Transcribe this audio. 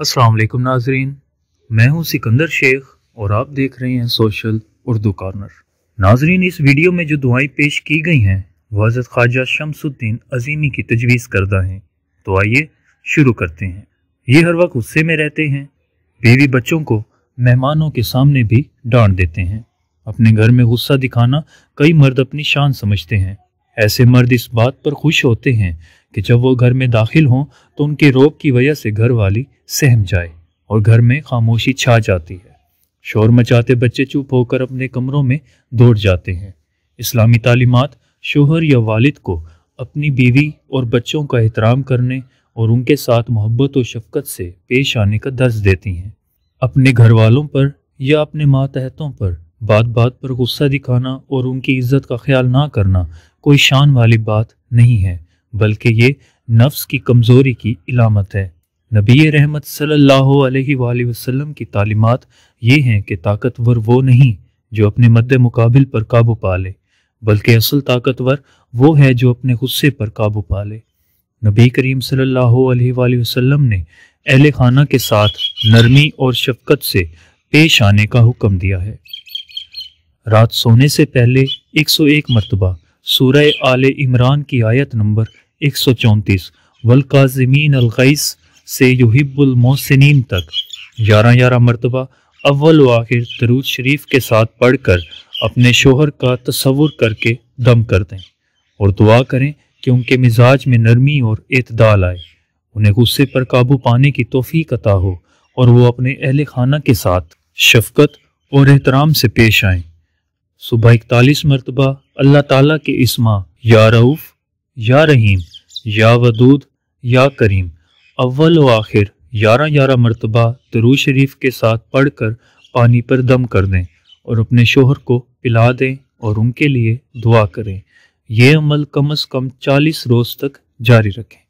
अस्सलाम नाजरीन मैं हूं सिकंदर शेख और आप देख रहे हैं सोशल उर्दू कॉर्नर नाजरीन इस वीडियो में जो दुआएं पेश की गई हैं वह हज़रत ख्वाजा शमसुद्दीन अजीमी की तजवीज़ करदा हैं तो आइए शुरू करते हैं ये हर वक्त गुस्से में रहते हैं बीवी बच्चों को मेहमानों के सामने भी डांट देते हैं अपने घर में गुस्सा दिखाना कई मर्द अपनी शान समझते हैं ऐसे मर्द इस बात पर खुश होते हैं कि जब वो घर में दाखिल हों तो उनके रोब की वजह से घर वाली सहम जाए और घर में खामोशी छा जाती है शोर मचाते बच्चे चुप होकर अपने कमरों में दौड़ जाते हैं इस्लामी तालीमत शोहर या वालिद को अपनी बीवी और बच्चों का एहतराम करने और उनके साथ मोहब्बत और शफकत से पेश आने का दर्ज देती हैं अपने घर वालों पर या अपने मातहतों पर बात बात पर गुस्सा दिखाना और उनकी इज्जत का ख्याल ना करना कोई शान वाली बात नहीं है बल्कि ये नफ्स की कमज़ोरी की इलामत है नबी रहमत सल्लल्लाहु अलैहि वसल्लम की तालीमत ये हैं कि ताकतवर वो नहीं जो अपने मद मुकाबिल पर काबू पा ले बल्कि असल ताकतवर वो है जो अपने गुस्से पर काबू पा ले नबी करीम सल्लल्लाहु ने अहल खाना के साथ नरमी और शफकत से पेश आने का हुक्म दिया है रात सोने से पहले 101 मरतबा सूर्य आल इमरान की आयत नंबर एक सौ चौंतीस वलकाजमीन अलगैस से युहिब्बुल मोहसिन तक ग्यारह ग्यारह मरतबा अव्वल आखिर दरूद शरीफ के साथ पढ़ कर अपने शोहर का तस्वुर करके दम कर दें और दुआ करें कि उनके मिजाज में नरमी और इतदाल आए उन्हें गुस्से पर काबू पाने की तोफीक अता हो और वह अपने अहल खाना के साथ शफकत और एहतराम से पेश आए सुबह इकतालीस मरतबा अल्लाह ताला के इसमा या रऊफ़ या रहीम या वदूद या करीम अव्वल व आखिर ग्यारह ग्यारह मरतबा दरू शरीफ के साथ पढ़ कर पानी पर दम कर दें और अपने शोहर को पिला दें और उनके लिए दुआ करें यह अमल कम अज़ कम चालीस रोज़ तक जारी रखें